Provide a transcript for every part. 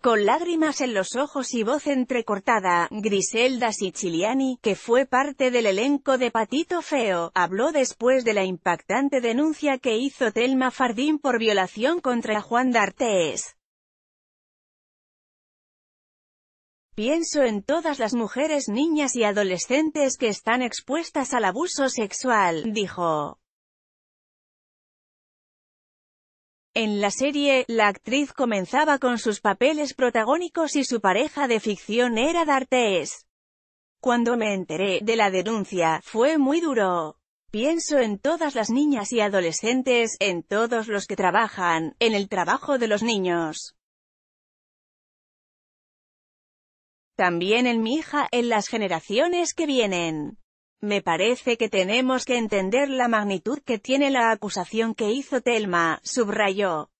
Con lágrimas en los ojos y voz entrecortada, Griselda Siciliani, que fue parte del elenco de Patito Feo, habló después de la impactante denuncia que hizo Telma Fardín por violación contra Juan D'Artes. Pienso en todas las mujeres, niñas y adolescentes que están expuestas al abuso sexual, dijo. En la serie, la actriz comenzaba con sus papeles protagónicos y su pareja de ficción era D'Artes. Cuando me enteré de la denuncia, fue muy duro. Pienso en todas las niñas y adolescentes, en todos los que trabajan, en el trabajo de los niños. También en mi hija, en las generaciones que vienen. Me parece que tenemos que entender la magnitud que tiene la acusación que hizo Telma, subrayó.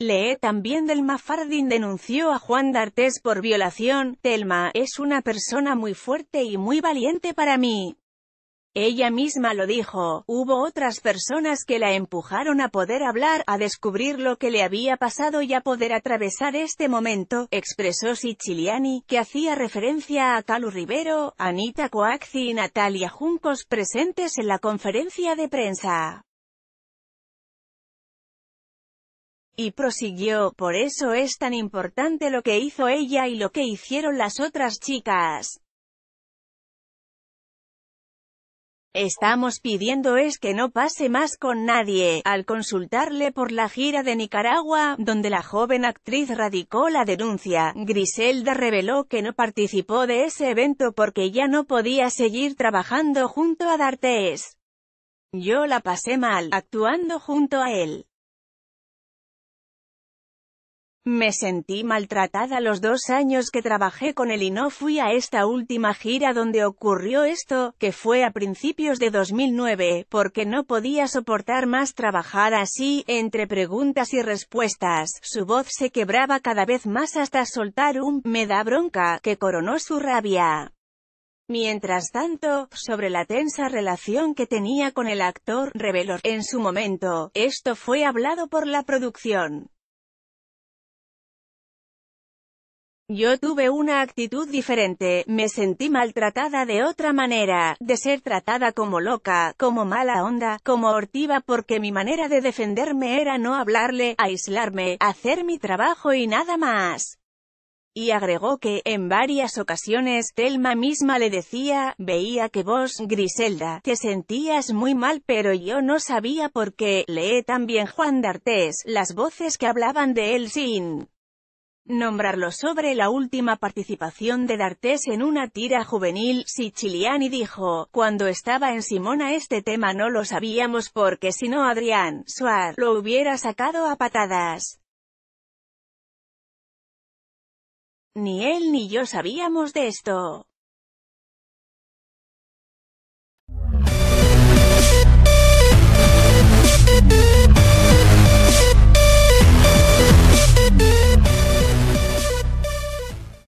Lee también Delma Fardin denunció a Juan D'Artes por violación, Telma, es una persona muy fuerte y muy valiente para mí. Ella misma lo dijo, hubo otras personas que la empujaron a poder hablar, a descubrir lo que le había pasado y a poder atravesar este momento, expresó Siciliani, que hacía referencia a Calu Rivero, Anita Coaxi y Natalia Juncos presentes en la conferencia de prensa. Y prosiguió, por eso es tan importante lo que hizo ella y lo que hicieron las otras chicas. Estamos pidiendo es que no pase más con nadie. Al consultarle por la gira de Nicaragua, donde la joven actriz radicó la denuncia, Griselda reveló que no participó de ese evento porque ya no podía seguir trabajando junto a D'Artes. Yo la pasé mal, actuando junto a él. Me sentí maltratada los dos años que trabajé con él y no fui a esta última gira donde ocurrió esto, que fue a principios de 2009, porque no podía soportar más trabajar así, entre preguntas y respuestas, su voz se quebraba cada vez más hasta soltar un «me da bronca» que coronó su rabia. Mientras tanto, sobre la tensa relación que tenía con el actor, reveló, en su momento, esto fue hablado por la producción. Yo tuve una actitud diferente, me sentí maltratada de otra manera, de ser tratada como loca, como mala onda, como hortiva porque mi manera de defenderme era no hablarle, aislarme, hacer mi trabajo y nada más. Y agregó que, en varias ocasiones, Telma misma le decía, veía que vos, Griselda, te sentías muy mal pero yo no sabía por qué, lee también Juan D'Artés, las voces que hablaban de él sin nombrarlo sobre la última participación de D'Artes en una tira juvenil, Siciliani dijo, cuando estaba en Simona este tema no lo sabíamos porque si no Adrián Suar, lo hubiera sacado a patadas. Ni él ni yo sabíamos de esto.